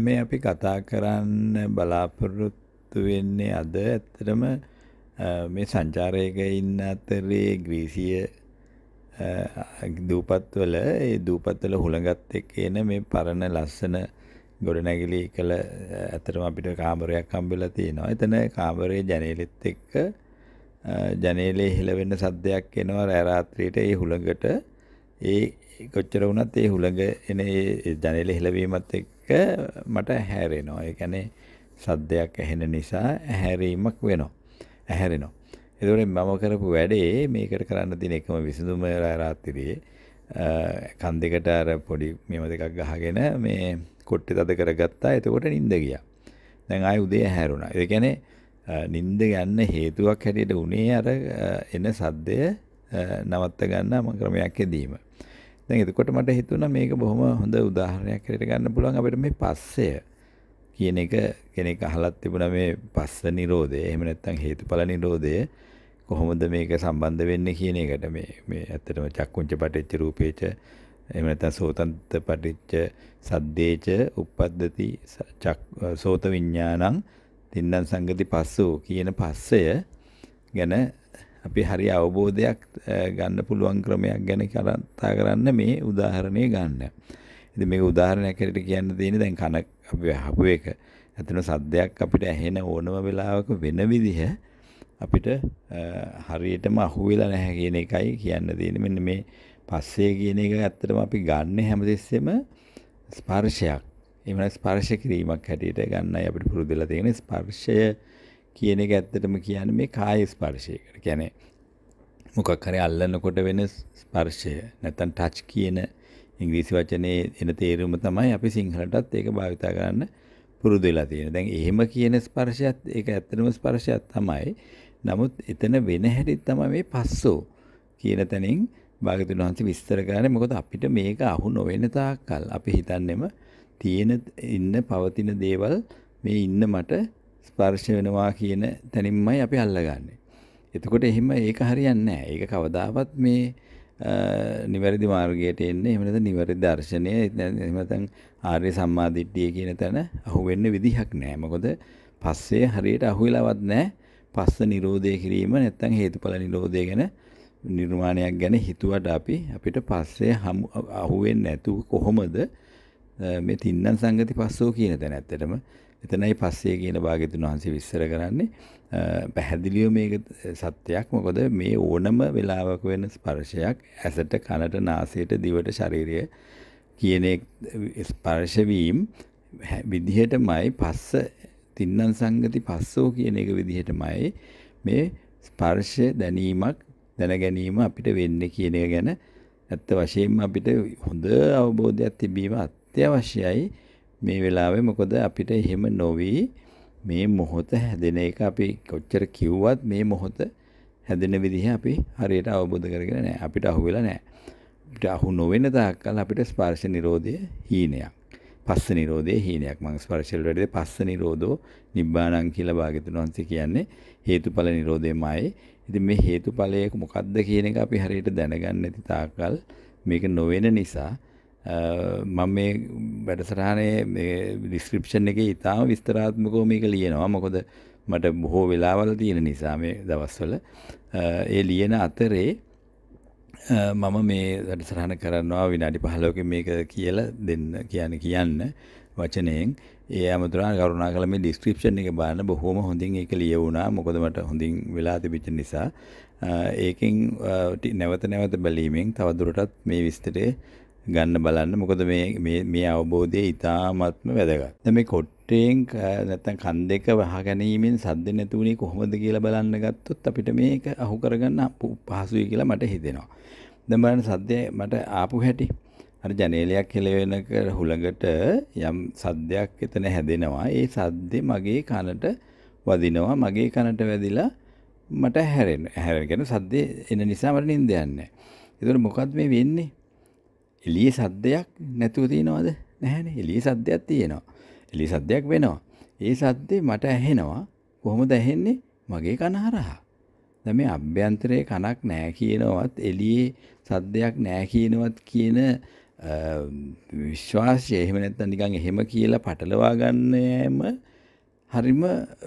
මේ අපි කතා කරන්න බලාපොරොත්තු වෙන්නේ අද ඇත්තටම මේ සංචාරයක ඉන්න අතරේ ග්‍රීසිය දූපත්වල ඒ දූපත්වල හුළඟත් එක්ක එන මේ පරණ ලස්සන ගොඩනැගිලි කළ ඇතරම අපිට කාමරයක් හම්බෙලා තියෙනවා. එතන කාමරයේ ජනේලෙත් එක්ක ජනේලේ හෙලවෙන්න සද්දයක් එනවා රෑ රාත්‍රියේට ඒ හුළඟට ඒ කොච්චර වුණත් ඒ හුළඟ එන ඒ ජනේලේ හෙලවීමත් එක්ක මට හැරෙනවා. ඒ කියන්නේ සද්දයක් ඇහෙන නිසා හැරීමක් වෙනවා. ඇහැරෙනවා. ඒතකොට මම කරපු වැඩේ මේකට කරන්න තියෙන එකම විසඳුම රාත්‍රියේ කන් දෙකට අර පොඩි මේව දෙකක් ගහගෙන මේ කොට්ටේ තද කරගත්තා. එතකොට නිින්ද ගියා. දැන් ආයෙ උදේ හැරුණා. ඒ කියන්නේ නිින්ද යන්න හේතුවක් හැටියට උනේ අර එන සද්දය නවත්ත ගන්න මම ක්‍රමයක් යෙදීම. දැන් එතකොට මට හිතුණා මේක බොහොම හොඳ උදාහරණයක් හැටියට ගන්න පුළුවන් අපිට මේ පස්සය කියන එක කෙනෙක් අහලත් තිබුණා මේ පස්ස නිරෝධය එහෙම නැත්නම් හේතුඵල නිරෝධය කොහොමද මේක සම්බන්ධ වෙන්නේ කියන එකට මේ මේ ඇත්තටම චක්කුංච පටිච්ච රූපේච එහෙම නැත්නම් සෝතන්ත පටිච්ච සද්දේච uppද්දති චක් සෝත විඥානං තින්නම් සංගති පස්සෝ කියන පස්සය ගැන අපි හරි අවබෝධයක් ගන්න පුළුවන් ක්‍රමයක් ගැන කරත්තා කරන්න මේ උදාහරණය ගන්න. ඉතින් මේක උදාහරණයක් හැටියට කියන්න තියෙන්නේ දැන් කන අපි අහපු එක. ඇත්තන සද්දයක් අපිට ඇහෙන ඕනම වෙලාවක වෙන විදිහ අපිට හරියටම අහුවෙලා නැහැ කියන එකයි කියන්න තියෙන්නේ. මෙන්න මේ පස්සේ කියන එක ඇත්තටම අපි ගන්න හැමතිස්සෙම ස්පර්ශයක්. එහෙම ස්පර්ශ කිරීමක් හැටියට ගන්නයි අපිට පුරුදු වෙලා තියෙන්නේ. ස්පර්ශය කියන එක ඇත්තටම කියන්නේ මේ කාය ස්පර්ශයකට. කියන්නේ මොකක් හරි අල්ලනකොට වෙන ස්පර්ශය නැත්නම් ටච් කියන ඉංග්‍රීසි වචනේ එන තේරුම තමයි අපි සිංහලටත් ඒක භාවිතා කරන්න පුරුදු වෙලා තියෙන්නේ. දැන් එහෙම කියන ස්පර්ශයත් ඒක ඇත්තටම ස්පර්ශයක් තමයි. නමුත් එතන වෙන හැටි තමයි මේ පස්සෝ කියන තැනින් භාගතුන් වහන්සේ විස්තර කරන්නේ. මොකද අපිට මේක අහු නොවෙන තාක්කල් අපි හිතන්නෙම තියෙන ඉන්න පවතින දේවල් මේ ඉන්න මට ස්පර්ශ වෙනවා කියන තැනින්මයි අපි අල්ලගන්නේ. එතකොට එහෙම ඒක හරියන්නේ නැහැ. ඒක කවදාවත් මේ නිවැරදි මාර්ගයට එන්නේ එහෙම නැත්නම් නිවැරදි දර්ශනය එහෙම නැත්නම් ආර්ය සම්මාදිට්ඨිය කියන තැන අහුවෙන්න විදිහක් නැහැ. මොකද පස්සේ හරියට අහුවෙලවත් නැහැ. පස්ස නිරෝධය කිරීම නැත්නම් හේතුඵල නිරෝධය ගැන නිර්මාණයක් ගැන හිතුවට අපි අපිට පස්සේ අහුවෙන්නේ නැතුව කොහොමද මේ තින්නන් සංගති පස්සෝ කියන තැන ඇත්තටම එතනයි පස්සේ කියන භාගතුන් වහන්සේ විස්තර කරන්නේ පැහැදිලිව මේක සත්‍යයක් මොකද මේ ඕනම වෙලාවක වෙන ස්පර්ශයක් ඇසට කනට නාසයට දිවට ශරීරය කියන ස්පර්ශවීම් විදිහටමයි පස්ස තින්නන් සංගති පස්සෝ කියන එක විදිහටමයි මේ ස්පර්ශ දැනීමක් දැනගැනීම අපිට වෙන්න කියන එක ගැන ඇත්ත වශයෙන්ම අපිට හොඳ අවබෝධයක් තිබීම අත්‍යවශ්‍යයි මේ වෙලාවේ මොකද අපිට එහෙම නොවි මේ මොහොත හැදෙන එක අපි කොච්චර කිව්වත් මේ මොහොත හැදෙන විදිහ අපි හරියට අවබෝධ කරගෙන නැහැ අපිට අහු වෙලා නැහැ අපිට අහු නොවෙන තාක්කල් අපිට ස්පර්ශ නිරෝධය හීනයක් පස්ස නිරෝධය හීනයක් මං ස්පර්ශල් වැඩේ පස්ස නිරෝධෝ නිබ්බාණං කියලා භාග්‍යතුන් වහන්සේ කියන්නේ හේතුඵල නිරෝධයමයි ඉතින් මේ හේතුඵලයේ මොකද්ද කියන එක අපි හරියට දැනගන්න නැති තාක්කල් මේක නොවන නිසා මම මේ වැඩසටහනේ ඩිස්ක්‍රපෂන් එක ඉතාම විස්තරාත්මකෝ මේක ලියනවා මොකොද මට බොහෝ වෙලාවල තියෙන නිසා මේ දවස්වල ඒ ලියන අතරේ මම මේ වැඩසටහන කරන්නවා විනාඩි පහලෝක මේක කියල දෙන්න කියන කියන්න වචනයෙන් ඒ අමතුරා කරුණා කළ මේ ඩිස්ක්‍රිප්ෂන් එක බාන්න බොහොම හොඳින් ඒක ලියවුණා මොකද මට හොඳින් වෙලා තිබිච්ච නිසා ඒකෙන් නැවත නැවත බැලීමෙන් තවදුරටත් මේ විස්තරේ ගන්න බලන්න මොකද මේ මේ අවබෝධය ඉතාමත්ම වැදගත්. දැන් මේ කොට්ටේන් නැත්තම් කන් දෙක වහ ගැනීමෙන් සද්ද නැතුණේ කොහොමද කියලා බලන්න ගත්තොත් අපිට මේක අහු කරගන්න පහසුයි කියලා මට හිතෙනවා. දැන් බලන්න සද්දය මට ආපු හැටි. අර ජනේලයක් හෙලවෙනක හුළඟට යම් සද්දයක් එතන හැදෙනවා. ඒ සද්දේ මගේ කනට වදිනවා. මගේ කනට වැදිලා මට හැරෙන. හැරෙන කියන්නේ සද්දේ එන නිසා මට නිින්ද යන්නේ. ඒතකොට මොකද්ද මේ වෙන්නේ? එළිය සද්දයක් නැතුව තියෙනවද නැහැනේ එළිය සද්දයක් තියෙනවා එළිය සද්දයක් වෙනවා ඒ සද්දේ මට ඇහෙනවා කොහොමද ඇහෙන්නේ මගේ කන හරහා දැන් මේ අභ්‍යන්තරයේ කනක් නැහැ කියනවත් එළියේ සද්දයක් නැහැ කියනවත් කියන විශ්වාසය එහෙම නැත්නම් නිකන් එහෙම කියලා පටලවා ගන්නෑම හරිම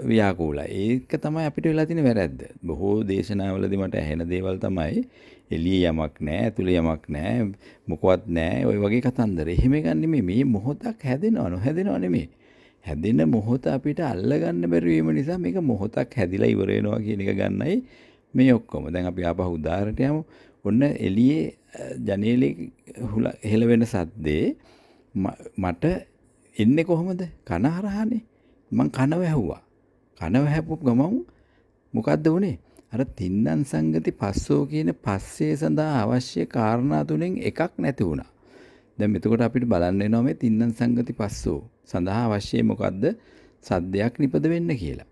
ව්‍යාකූලයි. ඒක තමයි අපිට වෙලා තියෙන වැරැද්ද. බොහෝ දේශනාවලදී මට ඇහෙන දේවල් තමයි එළියේ යමක් නැහැ, ඇතුළේ යමක් නැහැ, මොකවත් නැහැ. ওই වගේ කතන්දර. එහෙම එකක් නෙමෙයි. මේ මොහොතක් හැදෙනව නොහැදෙනව නෙමෙයි. හැදෙන මොහොත අපිට අල්ලගන්න බැරි වීම නිසා මේක මොහොතක් හැදිලා ඉවර වෙනවා කියන එක ගන්නයි මේ ඔක්කොම. දැන් අපි ආපහු උදාහරණයට යමු. ඔන්න එළියේ ජනේලේ හුල හෙල වෙන සද්දේ මට එන්නේ කොහොමද? කන හරහානේ. මං කනව ඇහුවා. කනව හැපුව ගමන් මොකද්ද වුනේ? අර තින්නන් සංගති පස්සෝ කියන පස්සේ සඳහා අවශ්‍ය කාරණා තුනෙන් එකක් නැති වුණා. දැන් මෙතකොට අපිට බලන්න වෙනවා මේ තින්නන් සංගති පස්සෝ සඳහා අවශ්‍ය මොකද්ද? සද්දයක් නිපද වෙන්න කියලා.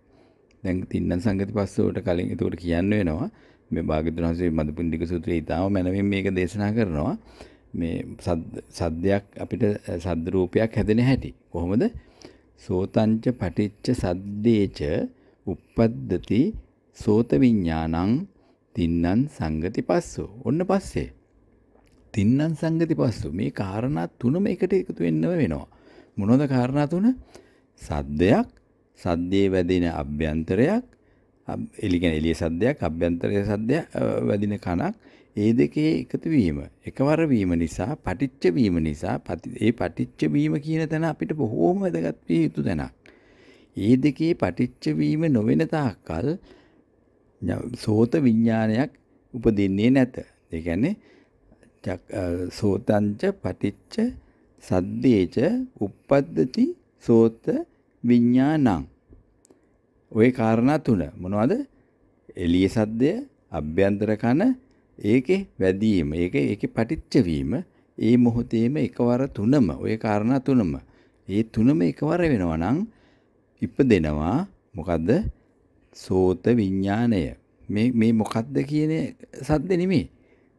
දැන් තින්නන් සංගති පස්සෝට කලින් එතකොට කියන්න වෙනවා මේ භාග්‍යවතුන් වහන්සේ මදුපිණ්ඩික සූත්‍රයේ ඊටාම මනමින් මේක දේශනා කරනවා. මේ සද්දයක් අපිට සද්ද රූපයක් හැදෙන හැටි. කොහොමද? සෝතංච පටිච්ච සද්දේච uppද්දති සෝත විඤ්ඥානං තින්නන් සංගති පස්සෝ ඔන්න පස්සේ. තින්නන් සංගති පස්සු මේ කාරණා තුනම එකට එකතු වෙන්නව වෙනවා. මොනොද කාරණා තුන සද්ධයක් සද්දේ වැදෙන අභ්‍යන්තරයක් එලිගෙන එලිය සද්දයක් අභ්‍යන්තරය සද්‍ය වැදින කනක් ඒ දෙකේ එකතුවීම එකවර වීම නිසා පටිච්ච වීම නිසා ඒ පටිච්ච වීම කියන තැන අපිට බොහෝම වැදගත් විය යුතු තැනක්. ඒ දෙකේ පටිච්ච වීම නොවෙන තාක්කල් සෝත විඥානයක් උපදින්නේ නැත. ඒ කියන්නේ සෝතංච පටිච්ච සද්දේච uppද්දති සෝත විඥානං. ওই කාරණා තුන මොනවද? එළිය සද්දය, අභ්‍යන්තර කන, ඒකේ වැදීම, ඒකේ ඒකේ පටිච්ච වීම, ඒ මොහොතේම එකවර තුනම, ওই කාරණා තුනම. ඒ තුනම එකවර වෙනවා නම් ඉපදෙනවා මොකද්ද? සෝත විඤ්ඥානය මේ මේ මොකක්ද කියන සද්ද නෙමේ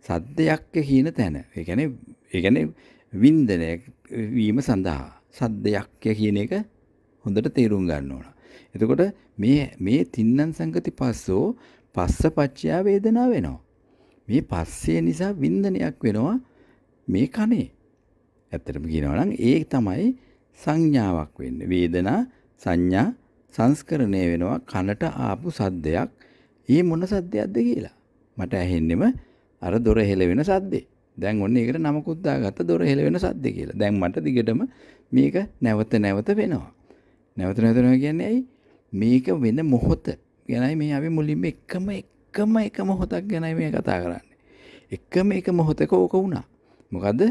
සද්දයක්ක කියන තැන එකන එකන වින්දනය වීම සඳහා සද්දයක්ය කියන එක හොඳට තේරුම් ගන්න ඕන. එතකොට මේ මේ තින්නන් සංගති පස්සෝ පස්ස පච්චයා වේදනා වෙනවා. මේ පස්සේ නිසා වින්දනයක් වෙනවා මේ කනේ. ඇත්තටම කියනවනම් ඒ තමයි සංඥාවක් වෙන්න වේදනා සංඥා සංස්කරණය වෙනවා කනට ආපු සද්දයක්. ඊ මොන සද්දයක්ද කියලා. මට ඇහෙන්නෙම අර දොර හෙලවෙන සද්දේ. දැන් ඔන්න ඒකට නමකුත් දාගත්ත දොර හෙලවෙන සද්ද කියලා. දැන් මට දිගටම මේක නැවත නැවත වෙනවා. නැවත නැවත වෙනවා කියන්නේ ඇයි? මේක වෙන මොහොත ගැනයි මේ අපි මුලින්ම එකම එකම එක මොහොතක් ගැනයි මේ කතා කරන්නේ. එකම එක මොහොතක ඕක වුණා. මොකද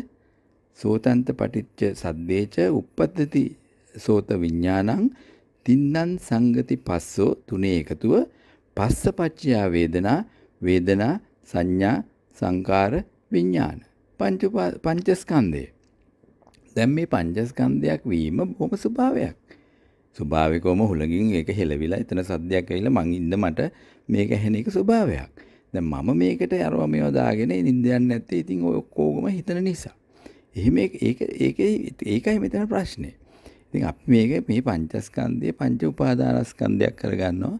සෝතන්ත පටිච්ච සද්දේච uppatti සෝත විඥානං තින්නන් සංගති පස්සෝ තුනේ එකතුව පස්සපච්චයා වේදනා වේදනා සංඥා සංකාර විඥාන පංච පංචස්කන්ධය දැන් මේ පංචස්කන්ධයක් වීම බොහොම ස්වභාවයක් ස්වභාවිකවම හුලඟින් ඒක හෙලවිලා එතන සද්දයක් ඇවිල්ලා මං ඉන්න මට මේක ඇහෙන එක ස්වභාවයක් දැන් මම මේකට අරවා මේවා දාගෙන නිින්ද යන්නේ නැත්තේ ඉතින් ඔය ඔක්කොගම හිතන නිසා එහෙම ඒක ඒක ඒකයි මෙතන ප්‍රශ්නේ ඉතින් අපි මේක මේ පංචස්කන්ධය පංච උපාදානස්කන්ධයක් කරගන්නවා.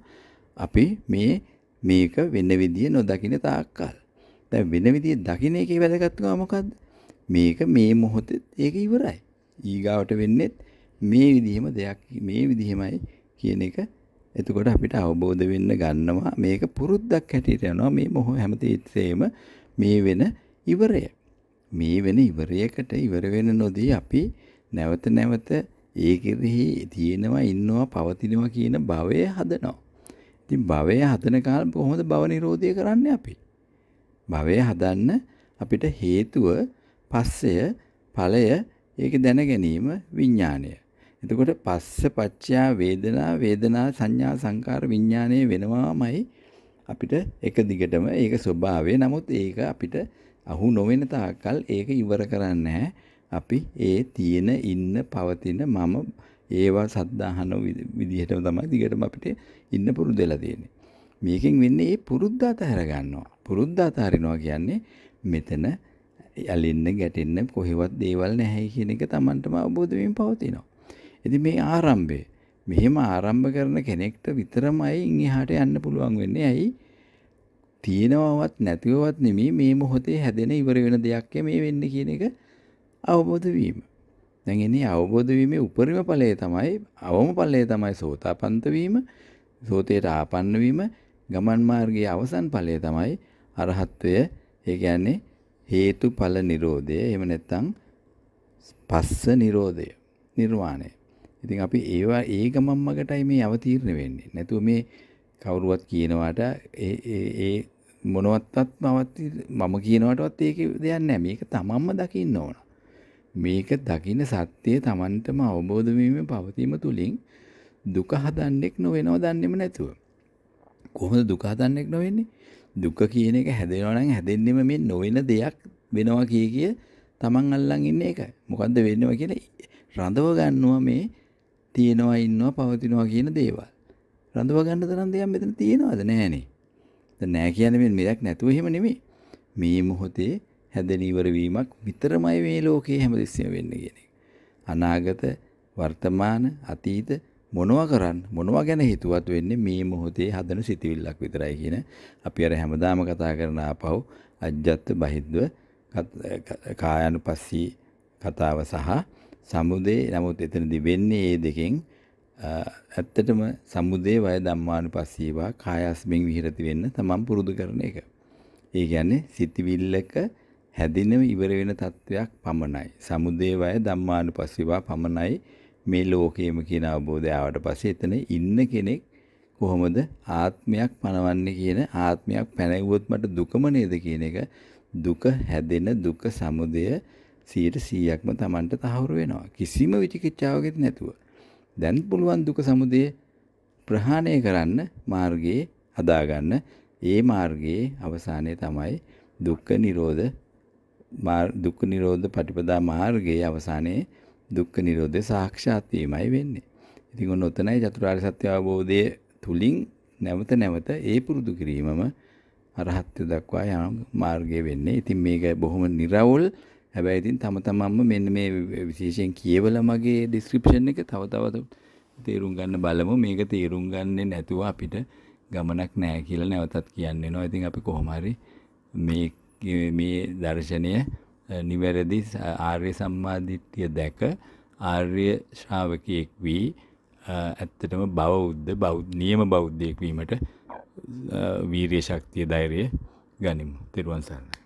අපි මේ මේක වෙන විදිය නොදකින්න තාක්කල්. දැන් වෙන විදිය දකින්න එකේ වැදගත්කම මොකද්ද? මේක මේ මොහොතේ ඒක ඉවරයි. ඊගාවට වෙන්නේත් මේ විදිහම දෙයක් මේ විදිහමයි කියන එක එතකොට අපිට අවබෝධ වෙන්න ගන්නවා මේක පුරුද්දක් හැටියට යනවා මේ මොහොත හැමතිස්සෙම මේ වෙන ඉවරය. මේ වෙන ඉවරයකට ඉවර වෙන නොදී අපි නැවත නැවත ඒ කෙරෙහි තියෙනවා ඉන්නවා පවතිනවා කියන භවය හදනවා. ඉතින් භවය හදන කාල කොහොමද භව නිරෝධය කරන්නේ අපි? භවය හදන්න අපිට හේතුව පස්සය ඵලය ඒක දැන ගැනීම විඥාණය. එතකොට පස්ස පච්චයා වේදනා වේදනා සංඥා සංකාර විඥාණය වෙනවාමයි අපිට එක දිගටම ඒක ස්වභාවය. නමුත් ඒක අපිට අහු නොවන තාක්කල් ඒක ඉවර කරන්නේ නැහැ. අපි ඒ තියෙන ඉන්න පවතින මම ඒවා සද්ධාහන විදිහටම තමයි දිගටම අපිට ඉන්න පුරුදු වෙලා තියෙන්නේ. මේකෙන් වෙන්නේ ඒ පුරුද්ද අතහැර ගන්නවා. පුරුද්ද අතහරිනවා කියන්නේ මෙතන යලින්න ගැටෙන්න කොහෙවත් දේවල් නැහැ කියන එක Tamanටම අවබෝධ වෙමින් පවතිනවා. ඉතින් මේ ආරම්භය මෙහෙම ආරම්භ කරන කෙනෙක්ට විතරමයි ඉහාට යන්න පුළුවන් වෙන්නේ. ඇයි? තියෙනවවත් නැතිවවත් නෙමෙයි මේ මොහොතේ හැදෙන ඉවර වෙන දෙයක් මේ වෙන්නේ කියන එක අවබෝධ වීම. දැන් එන්නේ අවබෝධ වීමේ උපරිම ඵලය තමයි අවම ඵලය තමයි සෝතාපන්ත වීම, සෝතේට ආපන්න වීම, ගමන් මාර්ගයේ අවසන් ඵලය තමයි අරහත්වය. ඒ කියන්නේ හේතුඵල නිරෝධය. එහෙම නැත්නම් පස්ස නිරෝධය, නිර්වාණය. ඉතින් අපි ඒවා ඒ ගමන් මගටයි මේ අවතීර්ණ වෙන්නේ. නැතුව මේ කවුරුවත් කියනවාට ඒ ඒ මොනවත්වත් මම කියනවටවත් ඒක දෙයක් නැහැ. මේක තමන්ම දකින්න ඕන. මේක දකින සත්‍යය තමන්ටම අවබෝධවීම පවතීම තුළින් දුක හදන්නෙක් නොවෙනව දන්නෙම නැතුව. කොහොමද දුක හදන්නෙක් නොවෙන්නේ දුක කියන එක හැදෙනවනම් හැදෙන්නෙම මේ නොවෙන දෙයක් වෙනවා කිය කිය තමන් අල්ලන් ඉන්න එක මොකක්ද වෙන්නව කියලා රඳව ගන්නවා මේ තියෙනවා ඉන්නවා පවතිනවා කියන දේවල්. රඳව ගන්න තරම් දෙයක් මෙතන තියෙනවද නැහනේ. දැන් නැහැ කියන්නේ මෙයක් නැතුව එහෙම නෙමෙයි. මේ මොහොතේ හැදෙන ඉවර වීමක් විතරමයි මේ ලෝකයේ හැමදෙස්සෙම වෙන්නේ කියන එක. අනාගත, වර්තමාන, අතීත මොනවා කරන්න මොනවා ගැන හිතුවත් වෙන්නේ මේ මොහොතේ හදන සිතිවිල්ලක් විතරයි කියන අපි අර හැමදාම කතා කරන ආපහු අජ්ජත් බහිද්ව කායනුපස්සී කතාව සහ සමුදේ නමුත් එතනදී වෙන්නේ මේ දෙකෙන් ඇත්තටම සමුදේ වය ධම්මානුපස්සීවා කායස්මෙන් විහෙරති වෙන්න තමන් පුරුදු කරන එක. ඒ කියන්නේ සිතිවිල්ලක හැදෙනව ඉවර වෙන තත්වයක් පමණයි. සමුදේ වය ධම්මානුපස්සීවා පමණයි මේ ලෝකයේම කියන අවබෝධය ආවට පස්සේ එතන ඉන්න කෙනෙක් කොහොමද ආත්මයක් පණවන්නේ කියන ආත්මයක් පැනගුවොත් මට දුකම නේද කියන එක දුක හැදෙන දුක සමුදය 100%ක්ම Tamanට තහවුරු වෙනවා. කිසිම විචිකිච්ඡාවකෙත් නැතුව. දැන් පුළුවන් දුක සමුදය ප්‍රහාණය කරන්න මාර්ගයේ හදාගන්න. ඒ මාර්ගයේ අවසානය තමයි දුක්ඛ නිරෝධ දුක්ඛ නිරෝධ පටිපදා මාර්ගයේ අවසානයේ දුක්ඛ නිරෝධය සාක්ෂාත් වීමයි වෙන්නේ. ඉතින් ඔන්න ඔතනයි චතුරාර්ය සත්‍ය අවබෝධය තුලින් නැවත නැවත ඒ පුරුදු කිරීමම අරහත්ත්ව දක්වා යන මාර්ගය වෙන්නේ. ඉතින් මේක බොහොම निराවුල් හැබැයි ඉතින් තම තමන්ම මෙන්න මේ විශේෂයෙන් කියවල මගේ ඩිස්ක්‍රිප්ෂන් එක තව තවත් තේරුම් ගන්න බලමු. මේක තේරුම් ගන්නේ නැතුව අපිට ගමනක් නැහැ කියලා නැවතත් කියන්න වෙනවා. ඉතින් අපි කොහොම හරි මේ මේ දර්ශනය නිවැරදි ආර්ය සම්මාධිට්ඨිය දැක ආර්ය ශ්‍රාවකයෙක් වී ඇත්තටම බෞද්ධ බෞද්ධ නියම බෞද්ධයෙක් වීමට වීරිය ශක්තිය ධෛර්යය ගනිමු. තෙරුවන් සරණයි.